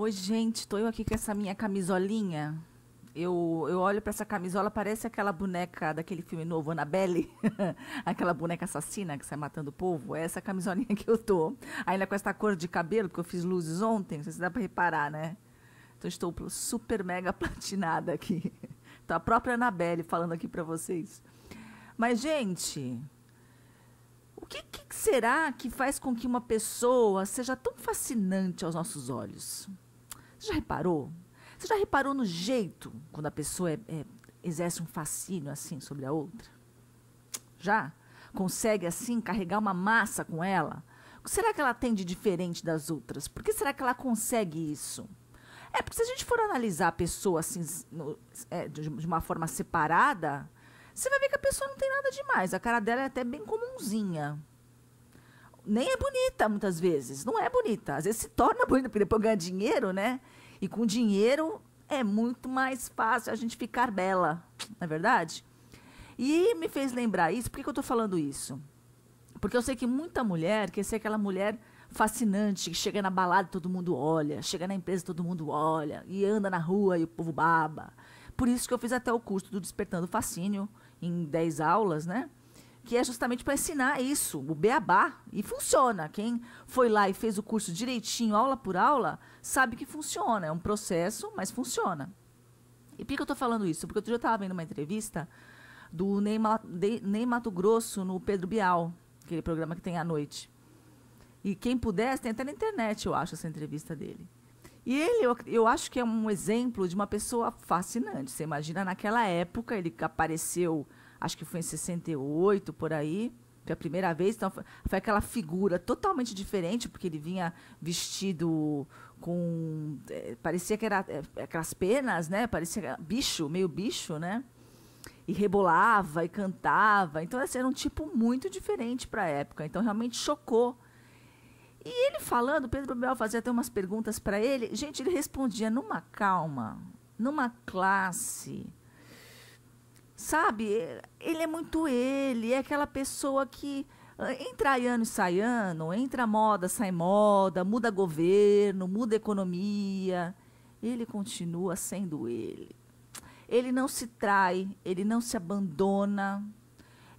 Oi, gente, estou eu aqui com essa minha camisolinha. Eu, eu olho para essa camisola, parece aquela boneca daquele filme novo, Annabelle. aquela boneca assassina que sai matando o povo. É essa camisolinha que eu tô. Ainda com essa cor de cabelo, porque eu fiz luzes ontem, não sei se dá para reparar, né? Então estou super mega platinada aqui. Então a própria Annabelle falando aqui para vocês. Mas, gente, o que, que, será que faz com que uma pessoa seja tão fascinante aos nossos olhos? Você já reparou? Você já reparou no jeito quando a pessoa é, é, exerce um fascínio assim sobre a outra? Já? Consegue assim carregar uma massa com ela? O que será que ela tem de diferente das outras? Por que será que ela consegue isso? É porque se a gente for analisar a pessoa assim, no, é, de, de uma forma separada, você vai ver que a pessoa não tem nada demais. A cara dela é até bem comunzinha nem é bonita muitas vezes. Não é bonita. Às vezes se torna bonita, porque depois ganha dinheiro, né? E com dinheiro é muito mais fácil a gente ficar bela, não é verdade? E me fez lembrar isso. Por que, que eu estou falando isso? Porque eu sei que muita mulher quer ser aquela mulher fascinante, que chega na balada todo mundo olha, chega na empresa todo mundo olha, e anda na rua e o povo baba. Por isso que eu fiz até o curso do Despertando Fascínio, em 10 aulas, né? que é justamente para ensinar isso, o beabá, e funciona. Quem foi lá e fez o curso direitinho, aula por aula, sabe que funciona. É um processo, mas funciona. E por que eu estou falando isso? Porque outro dia eu estava vendo uma entrevista do Ney, de, Mato Grosso no Pedro Bial, aquele programa que tem à noite. E quem pudesse, tem até na internet, eu acho, essa entrevista dele. E ele, eu, eu, acho que é um exemplo de uma pessoa fascinante. Você imagina, naquela época, ele apareceu acho que foi em 68, por aí, foi a primeira vez. Então, foi, foi aquela figura totalmente diferente, porque ele vinha vestido com. É, parecia que era é, aquelas penas, né? Parecia bicho, meio bicho, né? E rebolava e cantava. Então, assim, era um tipo muito diferente para a época. Então, realmente chocou. E ele falando, Pedro Biel fazia até umas perguntas para ele. Gente, ele respondia numa calma, numa classe, Sabe? Ele é muito ele, é aquela pessoa que ah, entra ano e sai ano, entra moda, sai moda, muda governo, muda economia. Ele continua sendo ele. Ele não se trai, ele não se abandona.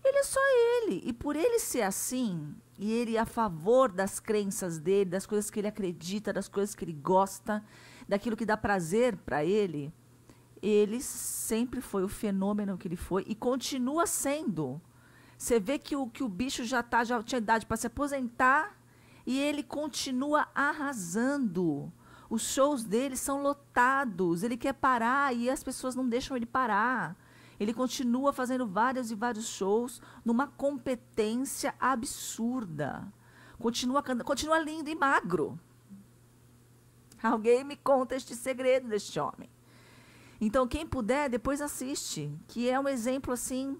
Ele é só ele. E por ele ser assim, e ele a favor das crenças dele, das coisas que ele acredita, das coisas que ele gosta, daquilo que dá prazer para ele, ele sempre foi o fenômeno que ele foi e continua sendo. Você vê que o, que o bicho já, tá, já tinha idade para se aposentar e ele continua arrasando. Os shows dele são lotados, ele quer parar e as pessoas não deixam ele parar. Ele continua fazendo vários e vários shows numa competência absurda. Continua, continua lindo e magro. Alguém me conta este segredo deste homem. Então, quem puder, depois assiste, que é um exemplo assim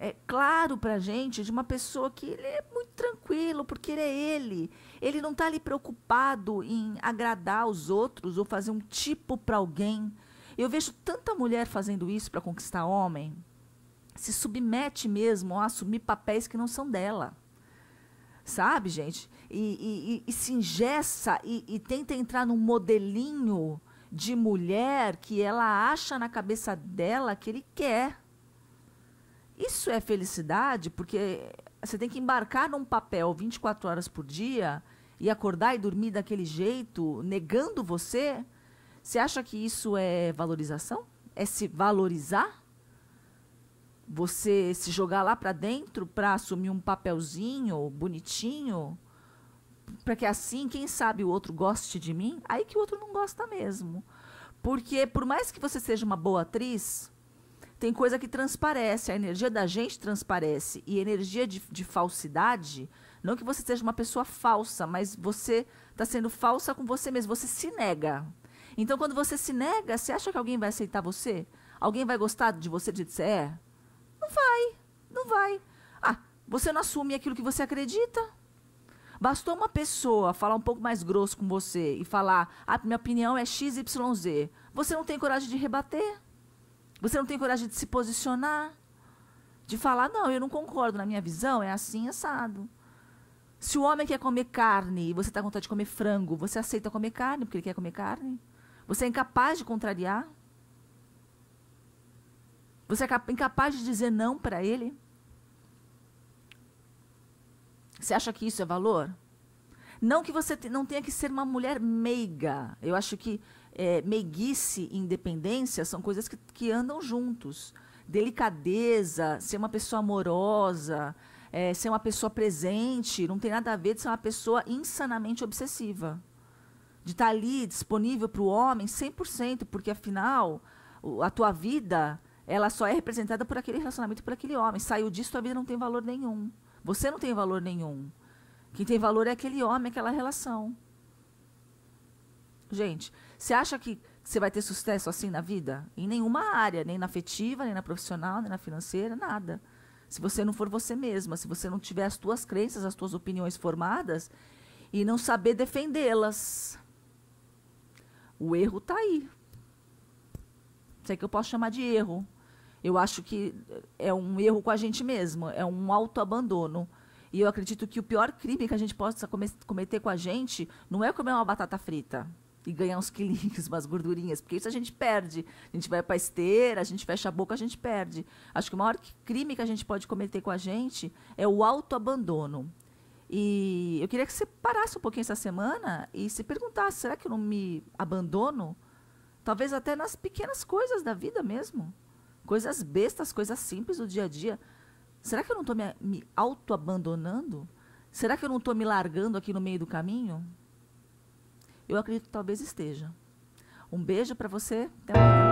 é claro para a gente de uma pessoa que ele é muito tranquilo, porque ele é ele. Ele não está ali preocupado em agradar os outros ou fazer um tipo para alguém. Eu vejo tanta mulher fazendo isso para conquistar homem, se submete mesmo a assumir papéis que não são dela. Sabe, gente? E, e, e, e se ingessa e, e tenta entrar num modelinho de mulher que ela acha na cabeça dela que ele quer. Isso é felicidade, porque você tem que embarcar num papel 24 horas por dia e acordar e dormir daquele jeito, negando você. Você acha que isso é valorização? É se valorizar? Você se jogar lá para dentro para assumir um papelzinho bonitinho? para que assim, quem sabe o outro goste de mim, aí que o outro não gosta mesmo. Porque por mais que você seja uma boa atriz, tem coisa que transparece, a energia da gente transparece. E energia de, de falsidade, não que você seja uma pessoa falsa, mas você está sendo falsa com você mesmo, você se nega. Então, quando você se nega, você acha que alguém vai aceitar você? Alguém vai gostar de você, de dizer você é? Não vai, não vai. Ah, você não assume aquilo que você acredita? Bastou uma pessoa falar um pouco mais grosso com você e falar: a ah, minha opinião é XYZ. Você não tem coragem de rebater. Você não tem coragem de se posicionar. De falar: não, eu não concordo, na minha visão é assim, assado. Se o homem quer comer carne e você está com vontade de comer frango, você aceita comer carne porque ele quer comer carne? Você é incapaz de contrariar? Você é incapaz de dizer não para ele? Você acha que isso é valor? Não que você te, não tenha que ser uma mulher meiga. Eu acho que é, meiguice e independência são coisas que, que andam juntos. Delicadeza, ser uma pessoa amorosa, é, ser uma pessoa presente, não tem nada a ver de ser uma pessoa insanamente obsessiva. De estar tá ali disponível para o homem 100%, porque afinal a tua vida ela só é representada por aquele relacionamento, por aquele homem. Saiu disso, tua vida não tem valor nenhum. Você não tem valor nenhum. Quem tem valor é aquele homem, aquela relação. Gente, você acha que você vai ter sucesso assim na vida? Em nenhuma área, nem na afetiva, nem na profissional, nem na financeira, nada. Se você não for você mesma, se você não tiver as tuas crenças, as tuas opiniões formadas e não saber defendê-las. O erro está aí. Isso é que eu posso chamar de erro. Eu acho que é um erro com a gente mesmo, é um autoabandono. E eu acredito que o pior crime que a gente possa cometer com a gente não é comer uma batata frita e ganhar uns quilinhos, umas gordurinhas, porque isso a gente perde. A gente vai para esteira, a gente fecha a boca, a gente perde. Acho que o maior crime que a gente pode cometer com a gente é o autoabandono. E eu queria que você parasse um pouquinho essa semana e se perguntasse, será que eu não me abandono? Talvez até nas pequenas coisas da vida mesmo. Coisas bestas, coisas simples do dia a dia. Será que eu não estou me, me auto-abandonando? Será que eu não estou me largando aqui no meio do caminho? Eu acredito que talvez esteja. Um beijo para você. Até amanhã.